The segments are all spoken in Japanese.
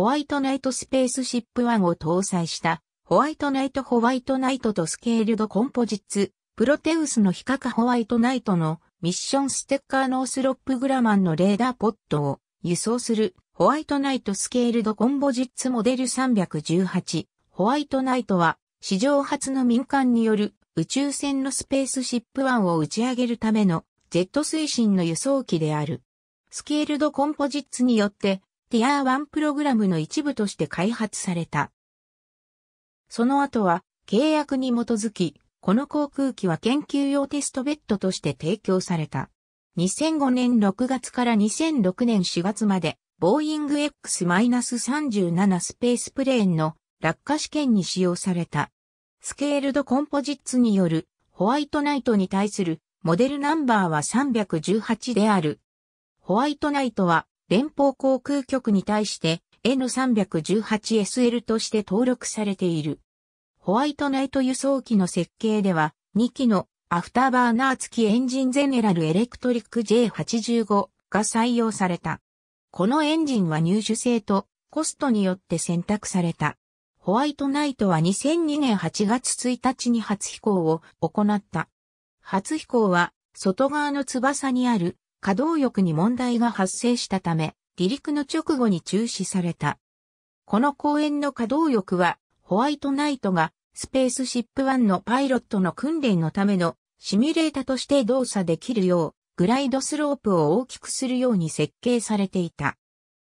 ホワイトナイトスペースシップ1を搭載したホワイトナイトホワイトナイトとスケールドコンポジッツ、プロテウスの非核ホワイトナイトのミッションステッカーノースロップグラマンのレーダーポットを輸送するホワイトナイトスケールドコンポジッツモデル318。ホワイトナイトは史上初の民間による宇宙船のスペースシップ1を打ち上げるためのジェット推進の輸送機である。スケールドコンポジッツによってティアー1プログラムの一部として開発された。その後は契約に基づき、この航空機は研究用テストベッドとして提供された。2005年6月から2006年4月まで、ボーイング X-37 スペースプレーンの落下試験に使用された。スケールドコンポジッツによるホワイトナイトに対するモデルナンバーは318である。ホワイトナイトは連邦航空局に対して N318SL として登録されている。ホワイトナイト輸送機の設計では、2機のアフターバーナー付きエンジンゼネラルエレクトリック J85 が採用された。このエンジンは入手性とコストによって選択された。ホワイトナイトは2002年8月1日に初飛行を行った。初飛行は外側の翼にある稼働翼に問題が発生したため、離陸の直後に中止された。この公演の稼働翼は、ホワイトナイトがスペースシップワンのパイロットの訓練のためのシミュレータとして動作できるよう、グライドスロープを大きくするように設計されていた。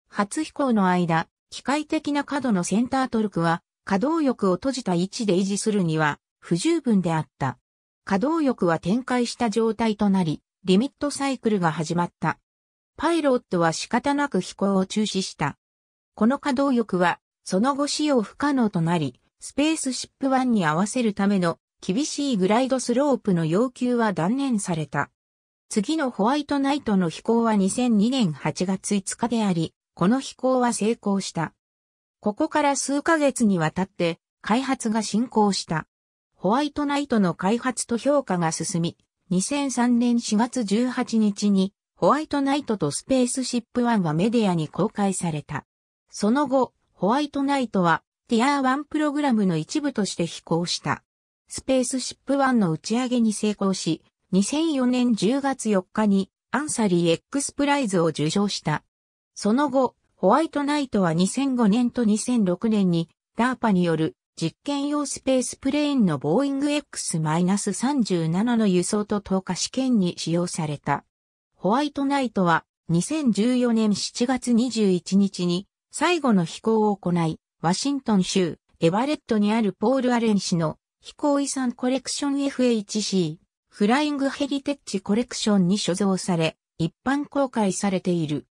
初飛行の間、機械的な角のセンタートルクは、稼働翼を閉じた位置で維持するには不十分であった。稼働翼は展開した状態となり、リミットサイクルが始まった。パイロットは仕方なく飛行を中止した。この稼働翼は、その後使用不可能となり、スペースシップ1に合わせるための厳しいグライドスロープの要求は断念された。次のホワイトナイトの飛行は2002年8月5日であり、この飛行は成功した。ここから数ヶ月にわたって開発が進行した。ホワイトナイトの開発と評価が進み、2003年4月18日に、ホワイトナイトとスペースシップワンはメディアに公開された。その後、ホワイトナイトは、ティアーワンプログラムの一部として飛行した。スペースシップワンの打ち上げに成功し、2004年10月4日にアンサリー X プライズを受賞した。その後、ホワイトナイトは2005年と2006年にダーパによる実験用スペースプレーンのボーイング X-37 の輸送と投下試験に使用された。ホワイトナイトは2014年7月21日に最後の飛行を行い、ワシントン州エバレットにあるポール・アレン氏の飛行遺産コレクション FHC フライングヘリテッチコレクションに所蔵され、一般公開されている。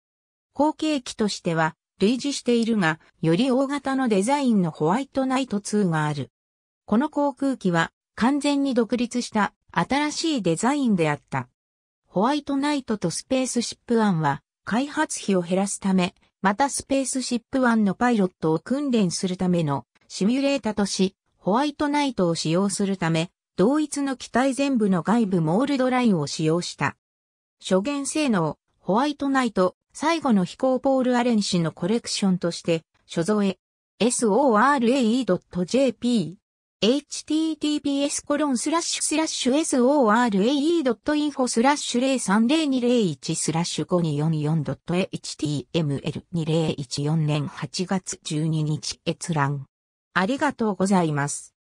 後継機としては類似しているが、より大型のデザインのホワイトナイト2がある。この航空機は完全に独立した新しいデザインであった。ホワイトナイトとスペースシップワンは開発費を減らすため、またスペースシップワンのパイロットを訓練するためのシミュレータとし、ホワイトナイトを使用するため、同一の機体全部の外部モールドラインを使用した。初言性能、ホワイトナイト、最後の飛行ポール・アレン氏のコレクションとして、所蔵へ、sorae.jp https コロンスラッシュスラッシュ sorae.info スラッシュ030201スラッシュ 5244.html2014 年8月12日閲覧。ありがとうございます。